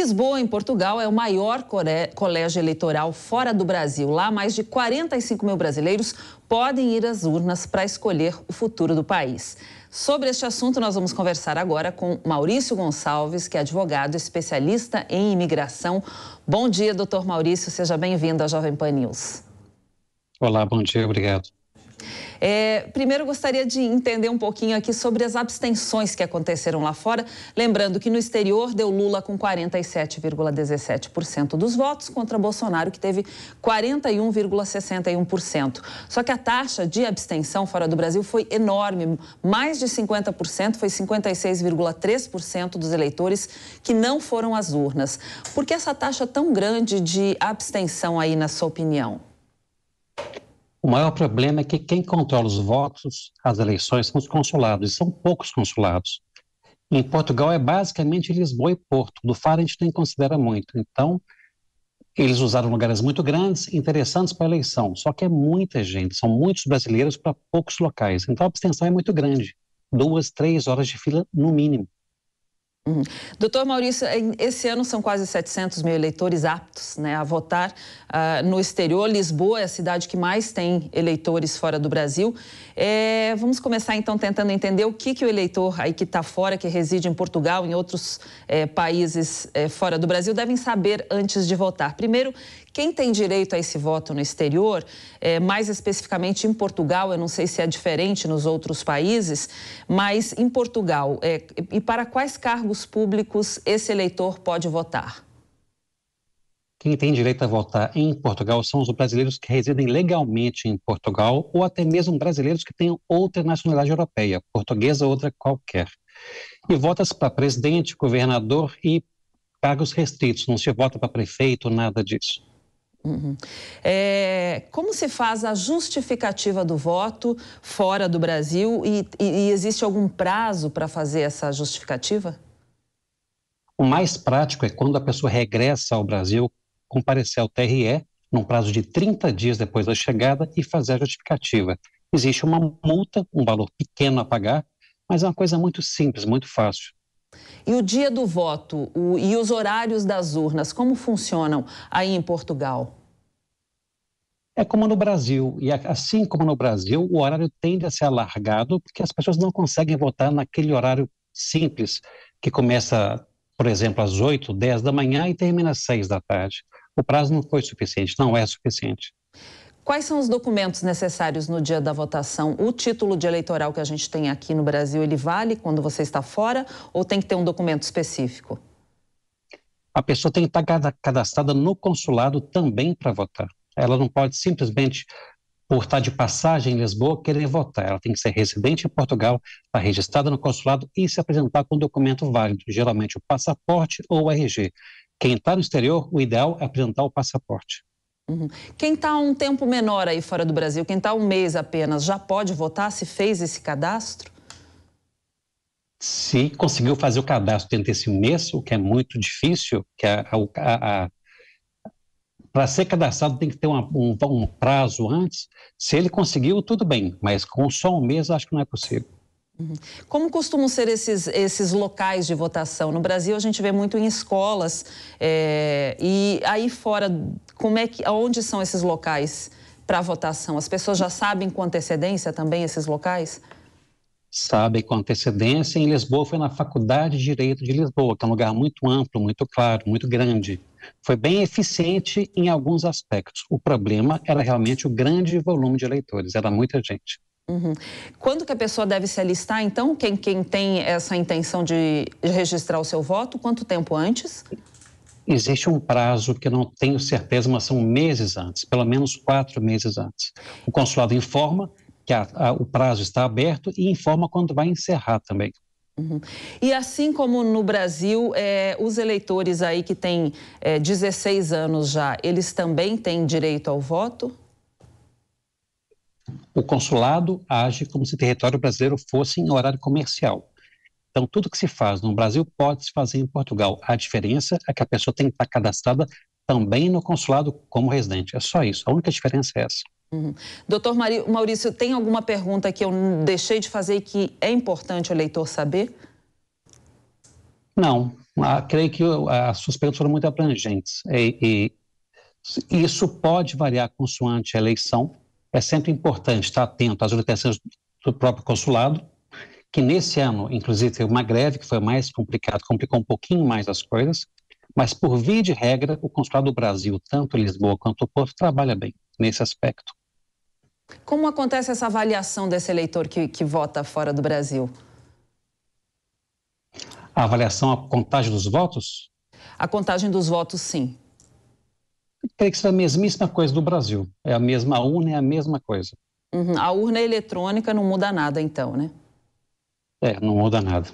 Lisboa, em Portugal, é o maior colégio eleitoral fora do Brasil. Lá, mais de 45 mil brasileiros podem ir às urnas para escolher o futuro do país. Sobre este assunto, nós vamos conversar agora com Maurício Gonçalves, que é advogado especialista em imigração. Bom dia, doutor Maurício. Seja bem-vindo à Jovem Pan News. Olá, bom dia, obrigado. É, primeiro, gostaria de entender um pouquinho aqui sobre as abstenções que aconteceram lá fora. Lembrando que no exterior deu Lula com 47,17% dos votos contra Bolsonaro, que teve 41,61%. Só que a taxa de abstenção fora do Brasil foi enorme mais de 50%, foi 56,3% dos eleitores que não foram às urnas. Por que essa taxa tão grande de abstenção aí, na sua opinião? O maior problema é que quem controla os votos, as eleições, são os consulados, e são poucos consulados. Em Portugal é basicamente Lisboa e Porto, do Faro a gente nem considera muito. Então, eles usaram lugares muito grandes, interessantes para a eleição, só que é muita gente, são muitos brasileiros para poucos locais, então a abstenção é muito grande, duas, três horas de fila no mínimo. Uhum. Doutor Maurício, esse ano são quase 700 mil eleitores aptos né, a votar uh, no exterior. Lisboa é a cidade que mais tem eleitores fora do Brasil. É, vamos começar então tentando entender o que, que o eleitor aí que está fora, que reside em Portugal, em outros é, países é, fora do Brasil, devem saber antes de votar. Primeiro, quem tem direito a esse voto no exterior, é, mais especificamente em Portugal, eu não sei se é diferente nos outros países, mas em Portugal, é, e para quais cargos cargos públicos esse eleitor pode votar? Quem tem direito a votar em Portugal são os brasileiros que residem legalmente em Portugal ou até mesmo brasileiros que tenham outra nacionalidade europeia, portuguesa ou outra qualquer. E vota-se para presidente, governador e cargos restritos, não se vota para prefeito, nada disso. Uhum. É, como se faz a justificativa do voto fora do Brasil e, e, e existe algum prazo para fazer essa justificativa? O mais prático é quando a pessoa regressa ao Brasil, comparecer ao TRE num prazo de 30 dias depois da chegada e fazer a justificativa. Existe uma multa, um valor pequeno a pagar, mas é uma coisa muito simples, muito fácil. E o dia do voto o, e os horários das urnas, como funcionam aí em Portugal? É como no Brasil, e assim como no Brasil, o horário tende a ser alargado porque as pessoas não conseguem votar naquele horário simples que começa por exemplo, às 8, 10 da manhã e termina às 6 da tarde. O prazo não foi suficiente, não é suficiente. Quais são os documentos necessários no dia da votação? O título de eleitoral que a gente tem aqui no Brasil, ele vale quando você está fora ou tem que ter um documento específico? A pessoa tem que estar cadastrada no consulado também para votar. Ela não pode simplesmente por estar de passagem em Lisboa, querer votar. Ela tem que ser residente em Portugal, estar tá registrada no consulado e se apresentar com um documento válido, geralmente o passaporte ou o RG. Quem está no exterior, o ideal é apresentar o passaporte. Uhum. Quem está um tempo menor aí fora do Brasil, quem está um mês apenas, já pode votar se fez esse cadastro? Se conseguiu fazer o cadastro dentro desse mês, o que é muito difícil, que é a, a, a para ser cadastrado tem que ter uma, um, um, prazo antes. Se ele conseguiu, tudo bem, mas com só um mês acho que não é possível. Uhum. Como costumam ser esses, esses locais de votação? No Brasil a gente vê muito em escolas é, e aí fora, como é que, onde são esses locais para votação? As pessoas já sabem com antecedência também esses locais? Sabem com antecedência. Em Lisboa foi na Faculdade de Direito de Lisboa, que é um lugar muito amplo, muito claro, muito grande. Foi bem eficiente em alguns aspectos. O problema era realmente o grande volume de eleitores, era muita gente. Uhum. Quando que a pessoa deve se alistar, então? Quem, quem tem essa intenção de registrar o seu voto? Quanto tempo antes? Existe um prazo que não tenho certeza, mas são meses antes, pelo menos quatro meses antes. O consulado informa que a, a, o prazo está aberto e informa quando vai encerrar também. Uhum. E assim como no Brasil, é, os eleitores aí que têm é, 16 anos já, eles também têm direito ao voto? O consulado age como se o território brasileiro fosse em horário comercial. Então, tudo que se faz no Brasil pode se fazer em Portugal. A diferença é que a pessoa tem que estar cadastrada também no consulado como residente. É só isso. A única diferença é essa. Uhum. Doutor Maurício, tem alguma pergunta que eu deixei de fazer e que é importante o eleitor saber? Não, ah, creio que ah, as suas perguntas foram muito abrangentes. E, e, isso pode variar consoante a eleição. É sempre importante estar atento às orientações do próprio consulado, que nesse ano, inclusive, teve uma greve que foi mais complicado, complicou um pouquinho mais as coisas. Mas, por via de regra, o consulado do Brasil, tanto Lisboa quanto o Porto, trabalha bem nesse aspecto. Como acontece essa avaliação desse eleitor que, que vota fora do Brasil? A avaliação, a contagem dos votos? A contagem dos votos, sim. Eu creio que isso é a mesmíssima coisa do Brasil. É a mesma urna, é a mesma coisa. Uhum. A urna eletrônica não muda nada, então, né? É, não muda nada.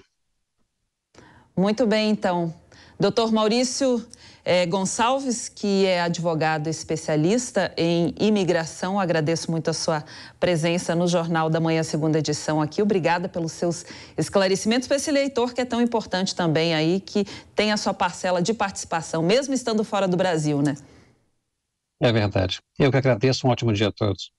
Muito bem, então. Doutor Maurício eh, Gonçalves, que é advogado especialista em imigração, agradeço muito a sua presença no Jornal da Manhã, segunda edição aqui. Obrigada pelos seus esclarecimentos para esse leitor que é tão importante também aí, que tem a sua parcela de participação, mesmo estando fora do Brasil, né? É verdade. Eu que agradeço. Um ótimo dia a todos.